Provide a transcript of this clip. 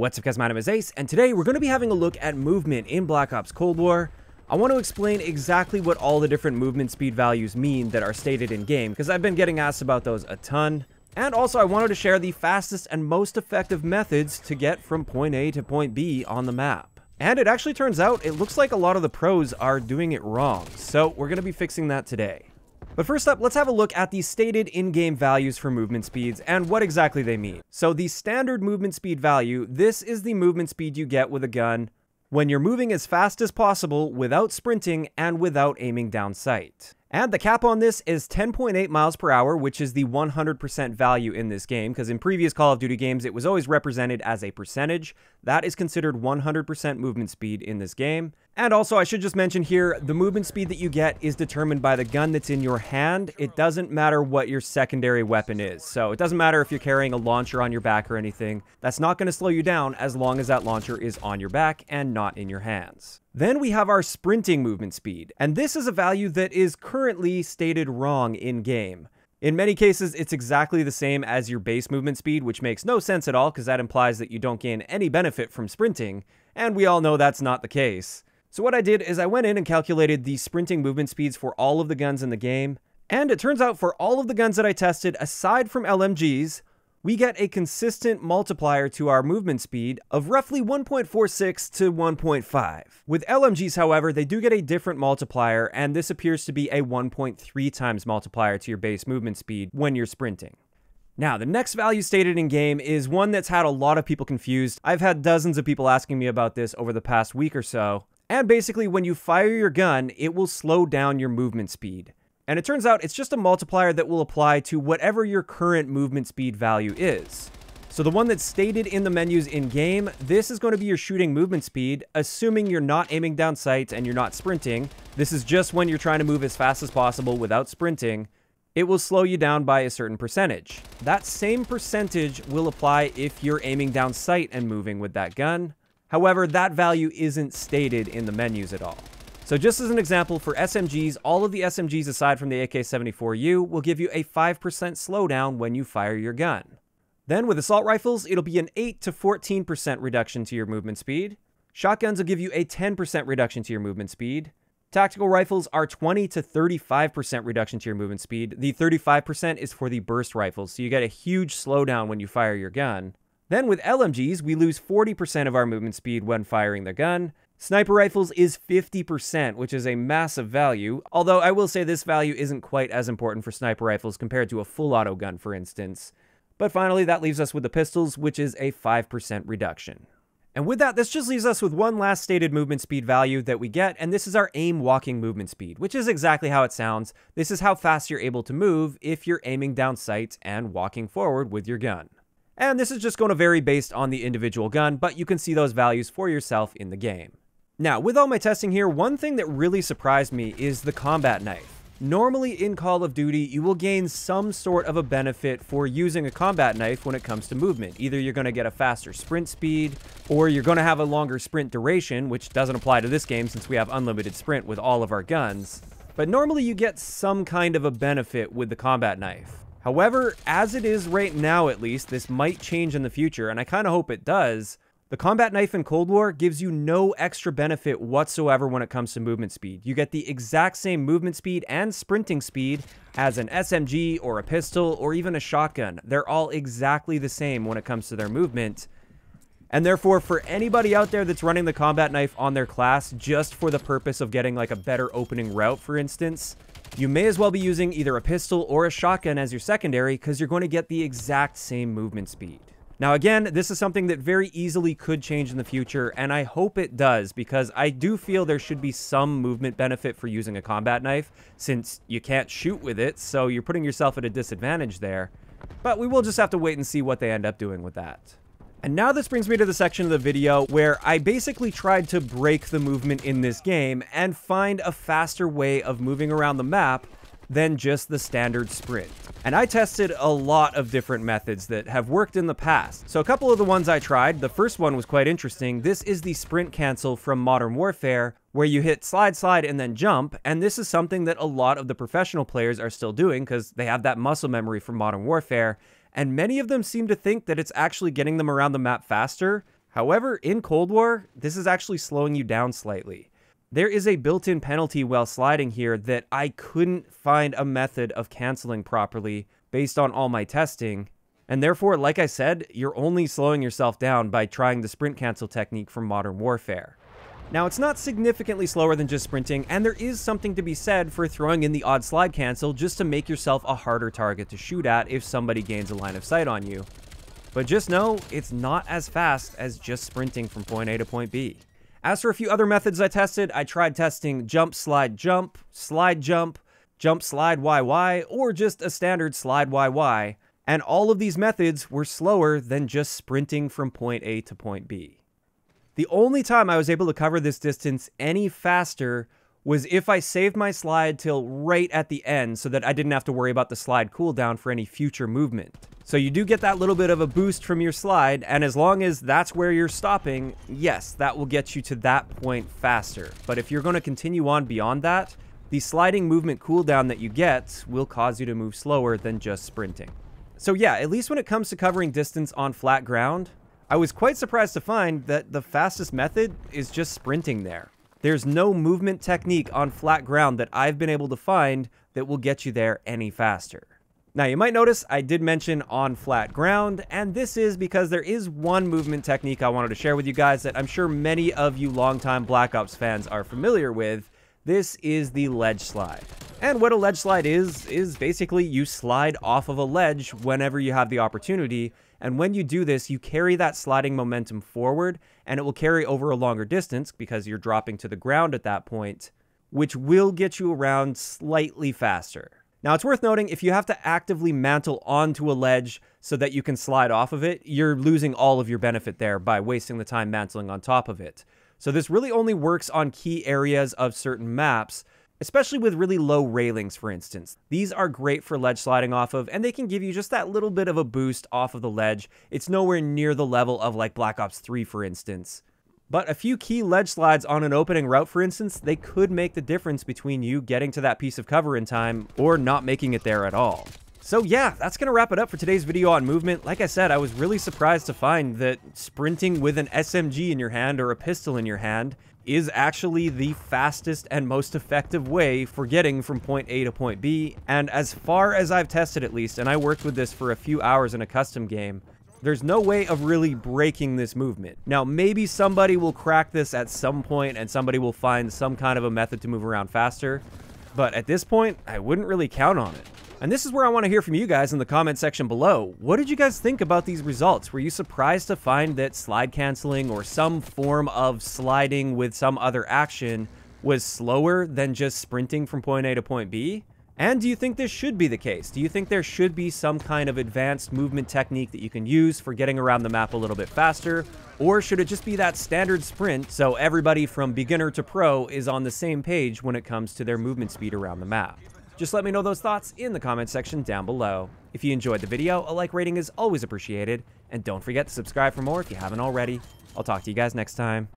What's up guys, my name is Ace, and today we're going to be having a look at movement in Black Ops Cold War. I want to explain exactly what all the different movement speed values mean that are stated in-game, because I've been getting asked about those a ton. And also, I wanted to share the fastest and most effective methods to get from point A to point B on the map. And it actually turns out, it looks like a lot of the pros are doing it wrong, so we're going to be fixing that today. But first up, let's have a look at the stated in-game values for movement speeds and what exactly they mean. So the standard movement speed value, this is the movement speed you get with a gun when you're moving as fast as possible without sprinting and without aiming down sight. And the cap on this is 10.8 miles per hour, which is the 100% value in this game, because in previous Call of Duty games it was always represented as a percentage. That is considered 100% movement speed in this game. And also, I should just mention here, the movement speed that you get is determined by the gun that's in your hand. It doesn't matter what your secondary weapon is. So it doesn't matter if you're carrying a launcher on your back or anything. That's not going to slow you down as long as that launcher is on your back and not in your hands. Then we have our sprinting movement speed, and this is a value that is currently stated wrong in game. In many cases, it's exactly the same as your base movement speed, which makes no sense at all because that implies that you don't gain any benefit from sprinting, and we all know that's not the case. So what I did is I went in and calculated the sprinting movement speeds for all of the guns in the game, and it turns out for all of the guns that I tested, aside from LMGs, we get a consistent multiplier to our movement speed of roughly 1.46 to 1.5. With LMGs, however, they do get a different multiplier, and this appears to be a 1.3 times multiplier to your base movement speed when you're sprinting. Now, the next value stated in game is one that's had a lot of people confused. I've had dozens of people asking me about this over the past week or so. And basically, when you fire your gun, it will slow down your movement speed. And it turns out it's just a multiplier that will apply to whatever your current movement speed value is. So the one that's stated in the menus in-game, this is going to be your shooting movement speed, assuming you're not aiming down sights and you're not sprinting. This is just when you're trying to move as fast as possible without sprinting. It will slow you down by a certain percentage. That same percentage will apply if you're aiming down sight and moving with that gun. However, that value isn't stated in the menus at all. So just as an example, for SMGs, all of the SMGs aside from the AK-74U will give you a 5% slowdown when you fire your gun. Then with assault rifles, it'll be an 8 to 14% reduction to your movement speed. Shotguns will give you a 10% reduction to your movement speed. Tactical rifles are 20 to 35% reduction to your movement speed. The 35% is for the burst rifles, so you get a huge slowdown when you fire your gun. Then with LMGs, we lose 40% of our movement speed when firing the gun. Sniper rifles is 50%, which is a massive value, although I will say this value isn't quite as important for sniper rifles compared to a full auto gun, for instance. But finally, that leaves us with the pistols, which is a 5% reduction. And with that, this just leaves us with one last stated movement speed value that we get, and this is our aim walking movement speed, which is exactly how it sounds. This is how fast you're able to move if you're aiming down sights and walking forward with your gun. And this is just going to vary based on the individual gun, but you can see those values for yourself in the game. Now, with all my testing here, one thing that really surprised me is the combat knife. Normally in Call of Duty, you will gain some sort of a benefit for using a combat knife when it comes to movement. Either you're going to get a faster sprint speed, or you're going to have a longer sprint duration, which doesn't apply to this game since we have unlimited sprint with all of our guns. But normally you get some kind of a benefit with the combat knife. However, as it is right now at least, this might change in the future, and I kind of hope it does. The combat knife in Cold War gives you no extra benefit whatsoever when it comes to movement speed. You get the exact same movement speed and sprinting speed as an SMG or a pistol or even a shotgun. They're all exactly the same when it comes to their movement. And therefore, for anybody out there that's running the combat knife on their class just for the purpose of getting like a better opening route, for instance, you may as well be using either a pistol or a shotgun as your secondary because you're going to get the exact same movement speed. Now again, this is something that very easily could change in the future, and I hope it does, because I do feel there should be some movement benefit for using a combat knife, since you can't shoot with it, so you're putting yourself at a disadvantage there. But we will just have to wait and see what they end up doing with that. And now this brings me to the section of the video where I basically tried to break the movement in this game and find a faster way of moving around the map than just the standard sprint. And I tested a lot of different methods that have worked in the past. So a couple of the ones I tried, the first one was quite interesting. This is the sprint cancel from Modern Warfare, where you hit slide, slide, and then jump. And this is something that a lot of the professional players are still doing because they have that muscle memory from Modern Warfare and many of them seem to think that it's actually getting them around the map faster. However, in Cold War, this is actually slowing you down slightly. There is a built-in penalty while sliding here that I couldn't find a method of canceling properly based on all my testing, and therefore, like I said, you're only slowing yourself down by trying the sprint cancel technique from Modern Warfare. Now, it's not significantly slower than just sprinting, and there is something to be said for throwing in the odd slide cancel just to make yourself a harder target to shoot at if somebody gains a line of sight on you. But just know, it's not as fast as just sprinting from point A to point B. As for a few other methods I tested, I tried testing jump, slide, jump, slide, jump, jump, slide, YY, or just a standard slide, YY, and all of these methods were slower than just sprinting from point A to point B. The only time I was able to cover this distance any faster was if I saved my slide till right at the end so that I didn't have to worry about the slide cooldown for any future movement. So you do get that little bit of a boost from your slide, and as long as that's where you're stopping, yes, that will get you to that point faster. But if you're going to continue on beyond that, the sliding movement cooldown that you get will cause you to move slower than just sprinting. So yeah, at least when it comes to covering distance on flat ground, I was quite surprised to find that the fastest method is just sprinting there. There's no movement technique on flat ground that I've been able to find that will get you there any faster. Now you might notice I did mention on flat ground, and this is because there is one movement technique I wanted to share with you guys that I'm sure many of you longtime Black Ops fans are familiar with, this is the ledge slide. And what a ledge slide is, is basically you slide off of a ledge whenever you have the opportunity. And when you do this, you carry that sliding momentum forward and it will carry over a longer distance because you're dropping to the ground at that point, which will get you around slightly faster. Now, it's worth noting if you have to actively mantle onto a ledge so that you can slide off of it, you're losing all of your benefit there by wasting the time mantling on top of it. So this really only works on key areas of certain maps, especially with really low railings, for instance. These are great for ledge sliding off of, and they can give you just that little bit of a boost off of the ledge. It's nowhere near the level of like Black Ops 3, for instance. But a few key ledge slides on an opening route, for instance, they could make the difference between you getting to that piece of cover in time or not making it there at all. So yeah, that's going to wrap it up for today's video on movement. Like I said, I was really surprised to find that sprinting with an SMG in your hand or a pistol in your hand is actually the fastest and most effective way for getting from point A to point B. And as far as I've tested at least, and I worked with this for a few hours in a custom game, there's no way of really breaking this movement. Now, maybe somebody will crack this at some point and somebody will find some kind of a method to move around faster, but at this point, I wouldn't really count on it. And this is where I want to hear from you guys in the comment section below. What did you guys think about these results? Were you surprised to find that slide canceling or some form of sliding with some other action was slower than just sprinting from point A to point B? And do you think this should be the case? Do you think there should be some kind of advanced movement technique that you can use for getting around the map a little bit faster? Or should it just be that standard sprint so everybody from beginner to pro is on the same page when it comes to their movement speed around the map? Just let me know those thoughts in the comment section down below. If you enjoyed the video, a like rating is always appreciated, and don't forget to subscribe for more if you haven't already. I'll talk to you guys next time.